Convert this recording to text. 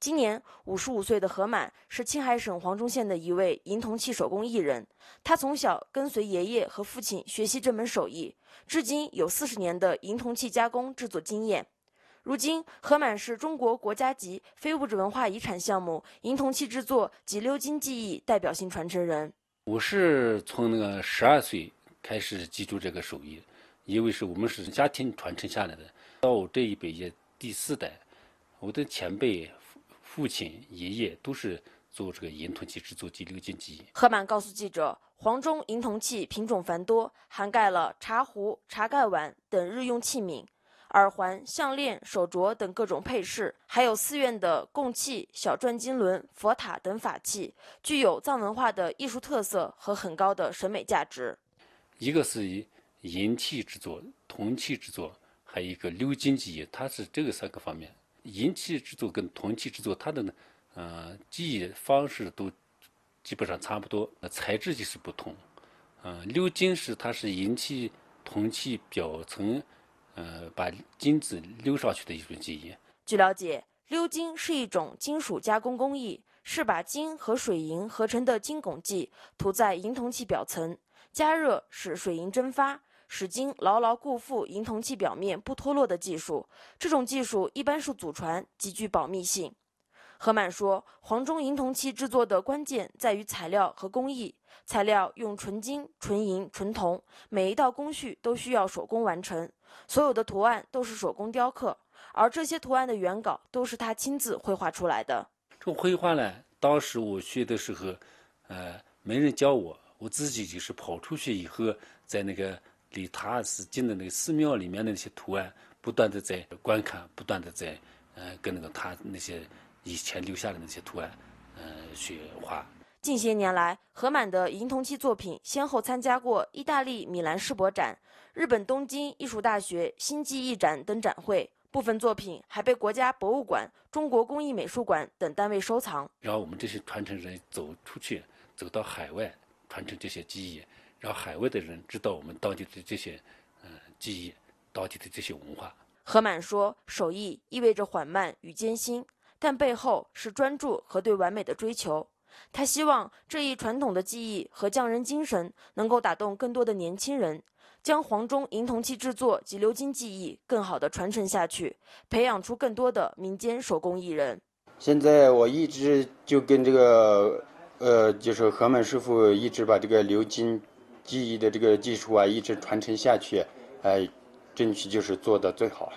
今年五十五岁的何满是青海省湟中县的一位银铜器手工艺人。他从小跟随爷爷和父亲学习这门手艺，至今有四十年的银铜器加工制作经验。如今，何满是中国国家级非物质文化遗产项目银铜器制作及鎏金技艺代表性传承人。我是从那个十二岁开始记住这个手艺，因为是我们是家庭传承下来的，到我这一辈也第四代，我的前辈。父亲、爷爷都是做这个银铜器制作及鎏金技艺。何满告诉记者，黄中银铜器品种繁多，涵盖了茶壶、茶盖碗等日用器皿，耳环、项链、手镯等各种配饰，还有寺院的供器、小转经轮、佛塔等法器，具有藏文化的艺术特色和很高的审美价值。一个是以银器制作、铜器制作，还有一个鎏金技艺，它是这个三个方面。银器制作跟铜器制作，它的呢，呃，技艺方式都基本上差不多，材质就是不同。呃，鎏金是它是银器、铜器表层，呃，把金子溜上去的一种技艺。据了解，鎏金是一种金属加工工艺，是把金和水银合成的金汞剂涂在银铜器表层，加热使水银蒸发。使金牢牢固附银铜器表面不脱落的技术，这种技术一般是祖传，极具保密性。何满说，黄钟银铜器制作的关键在于材料和工艺，材料用纯金、纯银、纯铜，每一道工序都需要手工完成，所有的图案都是手工雕刻，而这些图案的原稿都是他亲自绘画出来的。这绘画呢，当时我学的时候，呃，没人教我，我自己就是跑出去以后，在那个。离塔寺近的那个寺庙里面的那些图案，不断的在观看，不断的在，呃，跟那个塔那些以前留下的那些图案，呃，去画。近些年来，何满的银铜器作品先后参加过意大利米兰世博展、日本东京艺术大学新技艺展等展会，部分作品还被国家博物馆、中国工艺美术馆等单位收藏。然后我们这些传承人走出去，走到海外，传承这些技艺。让海外的人知道我们当地的这些，嗯，技艺，当地的这些文化。何满说，手艺意味着缓慢与艰辛，但背后是专注和对完美的追求。他希望这一传统的技艺和匠人精神能够打动更多的年轻人，将黄钟银铜器制作及鎏金技艺更好地传承下去，培养出更多的民间手工艺人。现在我一直就跟这个，呃，就是何满师傅一直把这个鎏金。技艺的这个技术啊，一直传承下去，哎，争取就是做的最好。